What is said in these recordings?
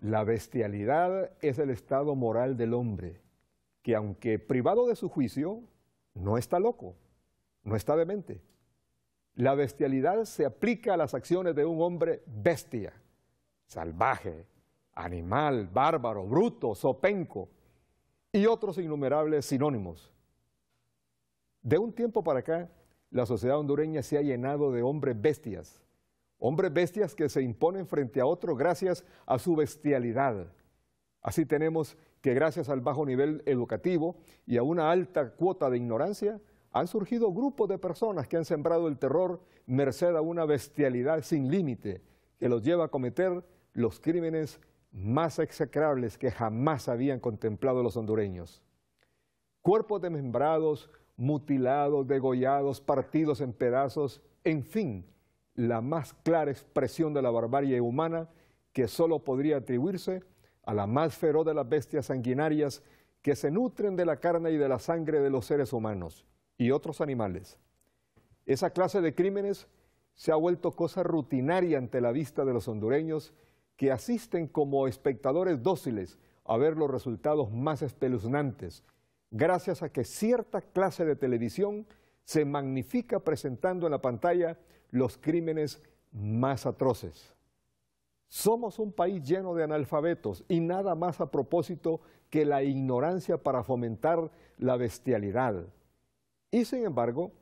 La bestialidad es el estado moral del hombre, que aunque privado de su juicio, no está loco, no está demente. La bestialidad se aplica a las acciones de un hombre bestia, salvaje, animal, bárbaro, bruto, sopenco y otros innumerables sinónimos. De un tiempo para acá, la sociedad hondureña se ha llenado de hombres bestias, hombres bestias que se imponen frente a otros gracias a su bestialidad. Así tenemos que gracias al bajo nivel educativo y a una alta cuota de ignorancia, han surgido grupos de personas que han sembrado el terror merced a una bestialidad sin límite que los lleva a cometer los crímenes más execrables que jamás habían contemplado los hondureños. Cuerpos desmembrados, mutilados, degollados, partidos en pedazos, en fin, la más clara expresión de la barbarie humana que solo podría atribuirse a la más feroz de las bestias sanguinarias que se nutren de la carne y de la sangre de los seres humanos y otros animales. Esa clase de crímenes se ha vuelto cosa rutinaria ante la vista de los hondureños que asisten como espectadores dóciles a ver los resultados más espeluznantes gracias a que cierta clase de televisión se magnifica presentando en la pantalla los crímenes más atroces. Somos un país lleno de analfabetos y nada más a propósito que la ignorancia para fomentar la bestialidad. Y sin embargo,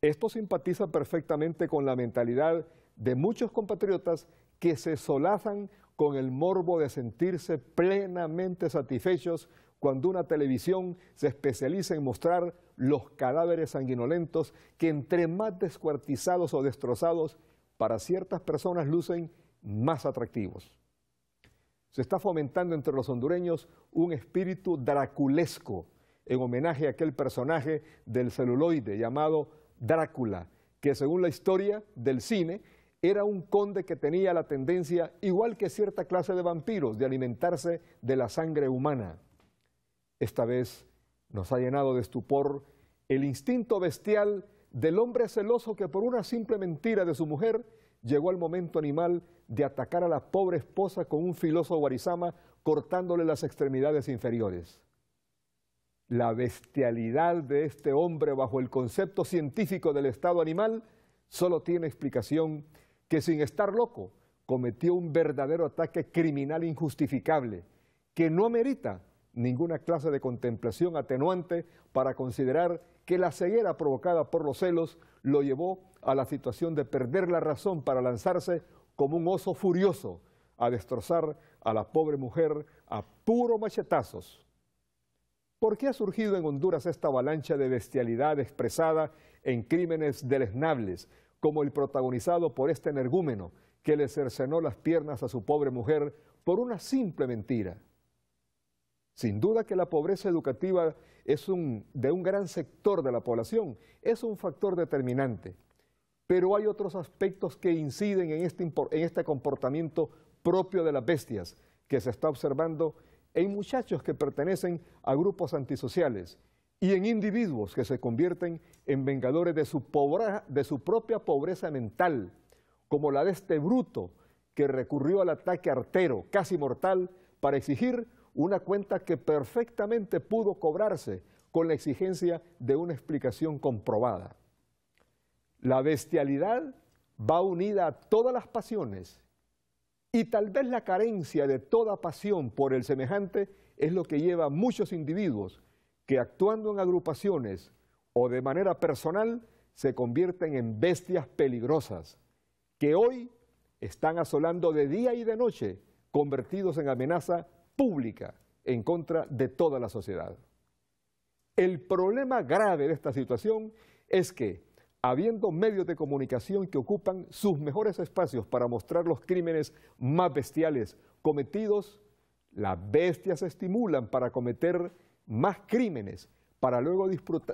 esto simpatiza perfectamente con la mentalidad de muchos compatriotas que se solazan con el morbo de sentirse plenamente satisfechos cuando una televisión se especializa en mostrar los cadáveres sanguinolentos que entre más descuartizados o destrozados, para ciertas personas lucen más atractivos. Se está fomentando entre los hondureños un espíritu draculesco, en homenaje a aquel personaje del celuloide llamado Drácula, que según la historia del cine era un conde que tenía la tendencia, igual que cierta clase de vampiros, de alimentarse de la sangre humana. Esta vez nos ha llenado de estupor el instinto bestial del hombre celoso que por una simple mentira de su mujer llegó al momento animal de atacar a la pobre esposa con un filoso guarizama cortándole las extremidades inferiores. La bestialidad de este hombre bajo el concepto científico del estado animal solo tiene explicación que sin estar loco cometió un verdadero ataque criminal injustificable que no merita ninguna clase de contemplación atenuante para considerar que la ceguera provocada por los celos lo llevó a la situación de perder la razón para lanzarse como un oso furioso a destrozar a la pobre mujer a puro machetazos. ¿Por qué ha surgido en Honduras esta avalancha de bestialidad expresada en crímenes deleznables, como el protagonizado por este energúmeno que le cercenó las piernas a su pobre mujer por una simple mentira? Sin duda que la pobreza educativa es de un gran sector de la población, es un factor determinante, pero hay otros aspectos que inciden este en este, comportamiento propio de las bestias que se está observando en muchachos que pertenecen a grupos antisociales y en individuos que se convierten en vengadores de su, de su, propia pobreza mental, como la de este bruto que recurrió al ataque artero, casi mortal, para exigir una cuenta que perfectamente pudo cobrarse con la exigencia de una explicación comprobada. La bestialidad va unida a todas las pasiones y tal vez la carencia de toda pasión por el semejante es lo que lleva a muchos individuos que actuando en agrupaciones o de manera personal se convierten en bestias peligrosas que hoy están asolando de día y de noche convertidos en amenaza pública en contra de toda la sociedad. El problema grave de esta situación es que, habiendo medios de comunicación que ocupan sus mejores espacios para mostrar los crímenes más bestiales cometidos, las bestias se estimulan para cometer más crímenes, para luego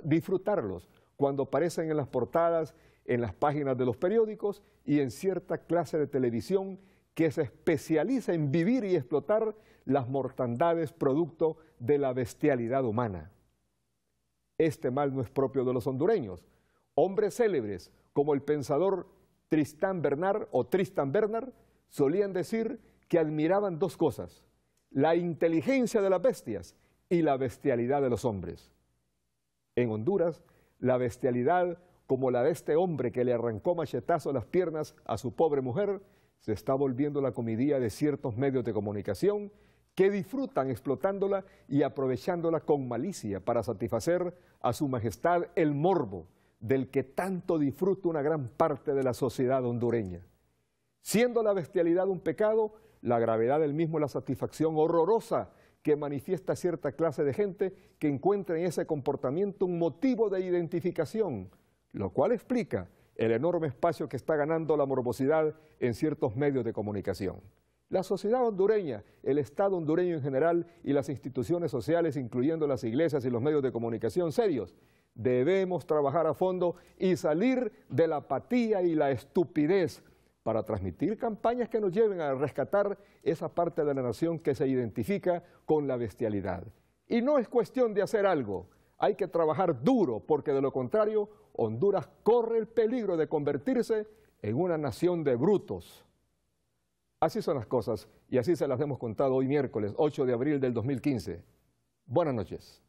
disfrutarlos cuando aparecen en las portadas, en las páginas de los periódicos y en cierta clase de televisión que se especializa en vivir y explotar las mortandades producto de la bestialidad humana. Este mal no es propio de los hondureños. Hombres célebres como el pensador Tristán Bernard o Tristan Bernard solían decir que admiraban dos cosas, la inteligencia de las bestias y la bestialidad de los hombres. En Honduras, la bestialidad como la de este hombre que le arrancó machetazo las piernas a su pobre mujer se está volviendo la comidía de ciertos medios de comunicación que disfrutan explotándola y aprovechándola con malicia para satisfacer a su majestad el morbo del que tanto disfruta una gran parte de la sociedad hondureña. Siendo la bestialidad un pecado, la gravedad del mismo la satisfacción horrorosa que manifiesta cierta clase de gente que encuentra en ese comportamiento un motivo de identificación, lo cual explica el enorme espacio que está ganando la morbosidad en ciertos medios de comunicación. La sociedad hondureña, el Estado hondureño en general y las instituciones sociales, incluyendo las iglesias y los medios de comunicación serios, debemos trabajar a fondo y salir de la apatía y la estupidez para transmitir campañas que nos lleven a rescatar esa parte de la nación que se identifica con la bestialidad. Y no es cuestión de hacer algo, hay que trabajar duro porque de lo contrario Honduras corre el peligro de convertirse en una nación de brutos. Así son las cosas y así se las hemos contado hoy miércoles 8 de abril del 2015. Buenas noches.